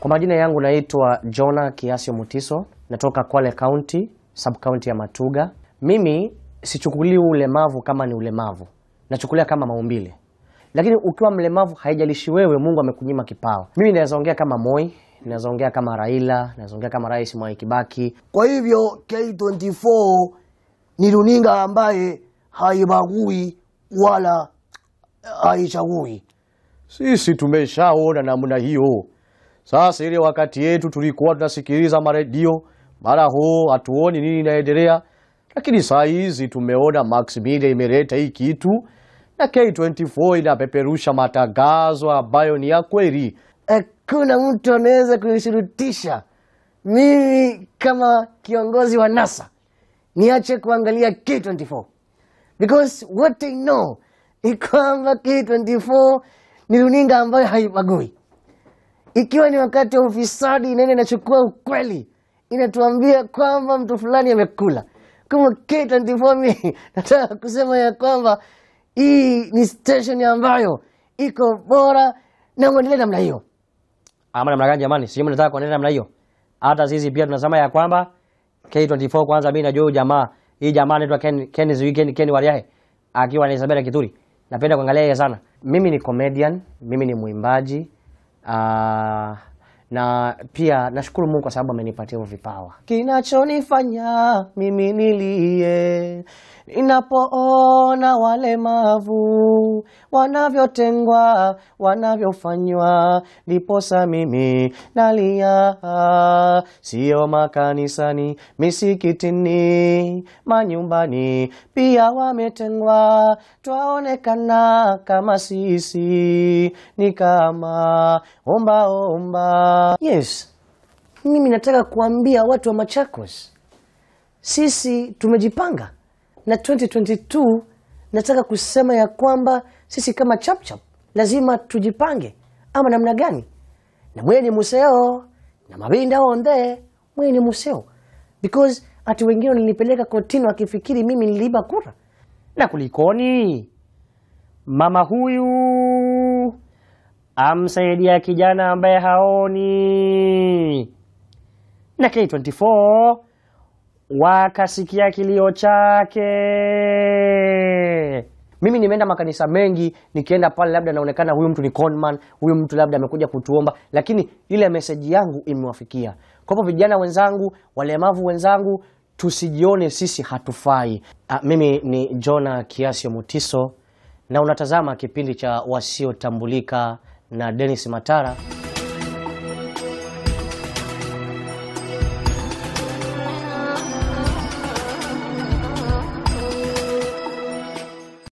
Kwa majina yangu naitwa Jona Kiasio Mutiso, natoka Kwale County, sub county ya Matuga. Mimi sichukulii ulemavu kama ni ulemavu, nachukulia kama maumbile. Lakini ukiwa mlemavu haijalishi wewe, Mungu amekunyima kipawa. Mimi naweza ongea kama Moi, naweza ongea kama Raila, naweza ongea kama Rais Mwai Kibaki. Kwa hivyo K24 ni runinga ambaye haibagui wala haichagui. Sisi tumeshaona namna hiyo. Sasa ile wakati yetu tulikuwa tunasikiliza maredio mara huu hatuoni nini inaendelea, lakini saa hizi tumeona Max Media imeleta hii kitu na K24 inapeperusha matangazo ambayo ni ya kweli. Hakuna mtu anaweza kunishurutisha mimi kama kiongozi wa NASA niache kuangalia K24 because what I know ni kwamba K24 ni runinga ambayo haibagui ikiwa ni wakati wa ufisadi, nene inachukua ukweli, inatuambia kwamba mtu fulani amekula. Kama k nataka kusema ya kwamba hii ni station ambayo iko bora na mwendelee namna hiyo, ama namna gani? Jamani, sio mnataka kuendelea namna hiyo. Hata sisi pia tunasema ya kwamba K24, kwanza mimi najua jamaa hii jamaa anaitwa Ken Ken Ken, Ken Wariahe akiwa na Isabella Kituri. Napenda kuangalia yeye sana. Mimi ni comedian, mimi ni mwimbaji, Ah, na pia nashukuru Mungu kwa sababu amenipatia hiyo vipawa kinachonifanya mimi nilie Ninapoona walemavu wanavyotengwa, wanavyofanywa, ndiposa mimi nalia. Sio makanisani, misikitini, manyumbani, pia wametengwa. Twaonekana kama sisi ni kama ombaomba. Yes, mimi nataka kuambia watu wa Machakos, sisi tumejipanga na 2022 nataka kusema ya kwamba sisi kama Chapchap lazima tujipange, ama namna gani? na mweni museo na mabinda onde mweni museo because ati wengine walinipeleka kotini wakifikiri mimi niliiba kura. Na kulikoni, mama huyu amsaidia kijana ambaye haoni na K24 wakasikia kilio chake. Mimi nimeenda makanisa mengi, nikienda pale labda naonekana huyu mtu ni conman, huyu mtu labda amekuja kutuomba, lakini ile meseji yangu imewafikia. Kwa hivyo vijana wenzangu, walemavu wenzangu, tusijione sisi hatufai. A, ah, mimi ni Jona Kiasio Mutiso na unatazama kipindi cha Wasiotambulika na Dennis Matara.